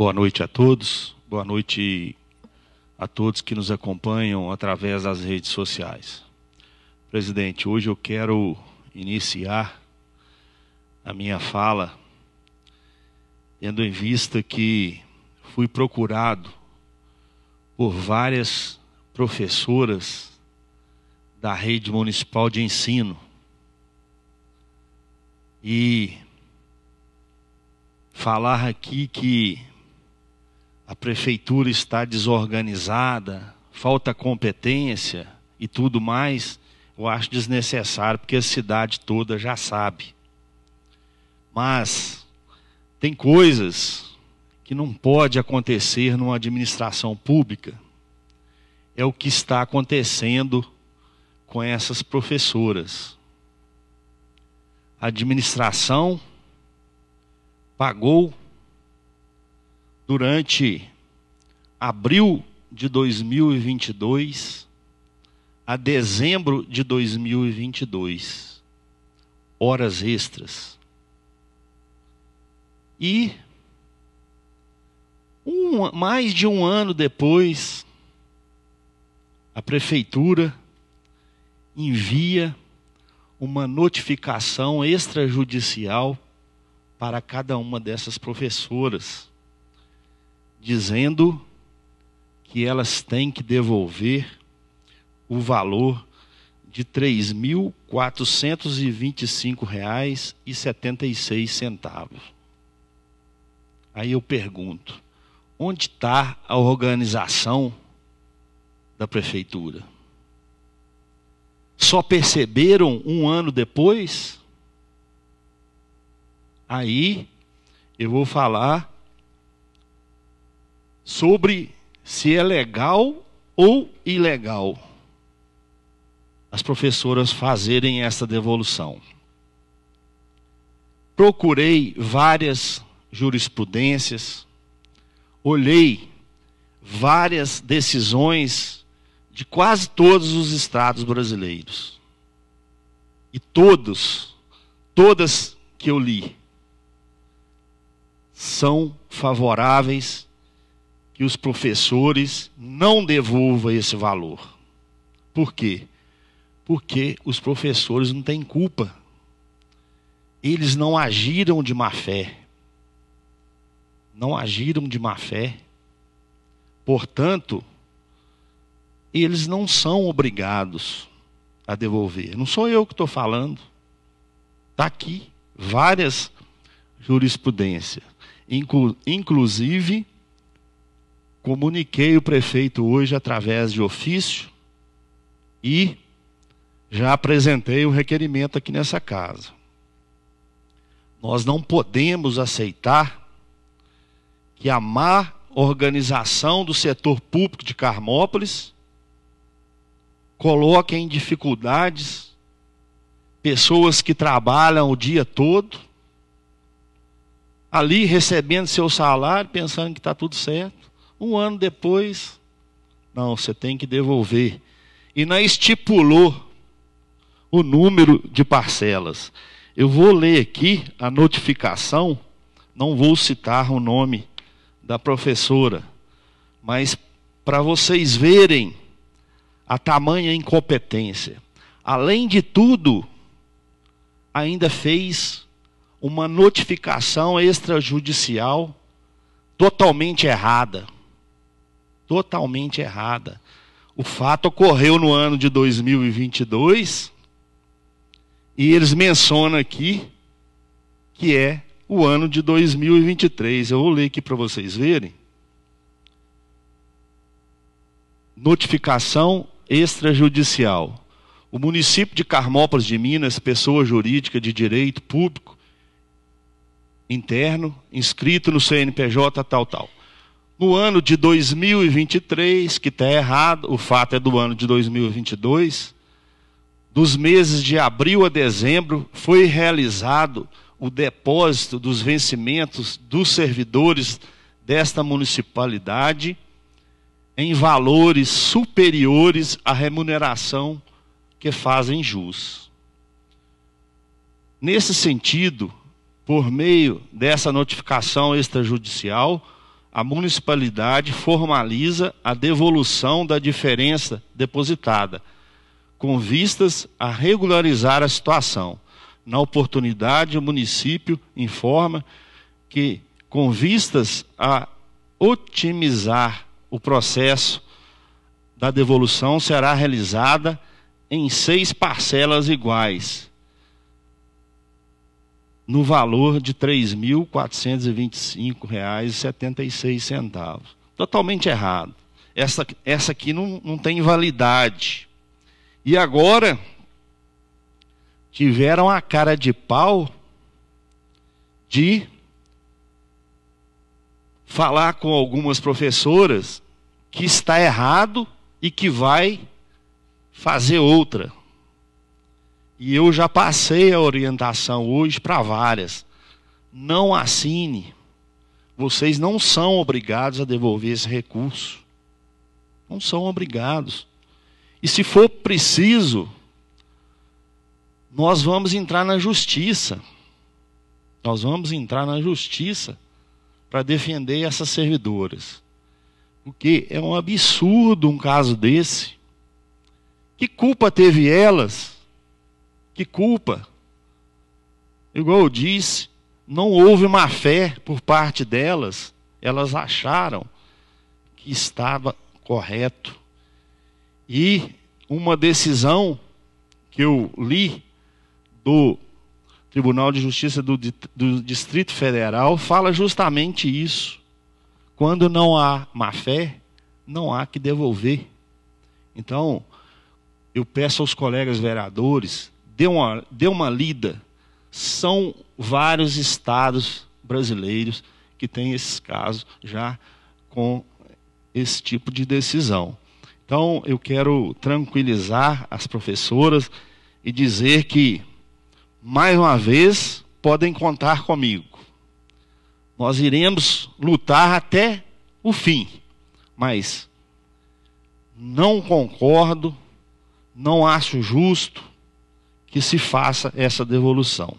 Boa noite a todos. Boa noite a todos que nos acompanham através das redes sociais. Presidente, hoje eu quero iniciar a minha fala tendo em vista que fui procurado por várias professoras da rede municipal de ensino. E falar aqui que a prefeitura está desorganizada, falta competência e tudo mais, eu acho desnecessário, porque a cidade toda já sabe. Mas tem coisas que não pode acontecer numa administração pública. É o que está acontecendo com essas professoras. A administração pagou durante abril de 2022 a dezembro de 2022, horas extras. E um, mais de um ano depois, a prefeitura envia uma notificação extrajudicial para cada uma dessas professoras dizendo que elas têm que devolver o valor de R$ 3.425,76. Aí eu pergunto: onde está a organização da prefeitura? Só perceberam um ano depois? Aí eu vou falar sobre se é legal ou ilegal as professoras fazerem essa devolução. Procurei várias jurisprudências, olhei várias decisões de quase todos os estados brasileiros. E todos, todas que eu li, são favoráveis que os professores não devolvam esse valor. Por quê? Porque os professores não têm culpa. Eles não agiram de má fé. Não agiram de má fé. Portanto, eles não são obrigados a devolver. Não sou eu que estou falando. Está aqui várias jurisprudências. Inclu inclusive Comuniquei o prefeito hoje através de ofício e já apresentei o requerimento aqui nessa casa. Nós não podemos aceitar que a má organização do setor público de Carmópolis coloque em dificuldades pessoas que trabalham o dia todo, ali recebendo seu salário, pensando que está tudo certo. Um ano depois, não, você tem que devolver. E não estipulou o número de parcelas. Eu vou ler aqui a notificação, não vou citar o nome da professora, mas para vocês verem a tamanha incompetência. Além de tudo, ainda fez uma notificação extrajudicial totalmente errada totalmente errada. O fato ocorreu no ano de 2022 e eles mencionam aqui que é o ano de 2023. Eu vou ler aqui para vocês verem. Notificação extrajudicial. O município de Carmópolis de Minas, pessoa jurídica de direito público interno, inscrito no CNPJ tal tal no ano de 2023, que está errado, o fato é do ano de 2022, dos meses de abril a dezembro, foi realizado o depósito dos vencimentos dos servidores desta municipalidade em valores superiores à remuneração que fazem jus. Nesse sentido, por meio dessa notificação extrajudicial, a municipalidade formaliza a devolução da diferença depositada, com vistas a regularizar a situação. Na oportunidade, o município informa que, com vistas a otimizar o processo da devolução, será realizada em seis parcelas iguais, no valor de R$ 3.425,76. Totalmente errado. Essa, essa aqui não, não tem validade. E agora, tiveram a cara de pau de falar com algumas professoras que está errado e que vai fazer outra. E eu já passei a orientação hoje para várias. Não assine. Vocês não são obrigados a devolver esse recurso. Não são obrigados. E se for preciso, nós vamos entrar na justiça. Nós vamos entrar na justiça para defender essas servidoras. Porque é um absurdo um caso desse. Que culpa teve elas que culpa. Igual eu disse, não houve má fé por parte delas, elas acharam que estava correto. E uma decisão que eu li do Tribunal de Justiça do, do, Distrito Federal fala justamente isso. Quando não há má fé, não há que devolver. Então, eu peço aos colegas vereadores dê uma, dê uma lida. São vários estados brasileiros que têm esses casos já com esse tipo de decisão. Então, eu quero tranquilizar as professoras e dizer que, mais uma vez, podem contar comigo. Nós iremos lutar até o fim, mas não concordo, não acho justo que se faça essa devolução.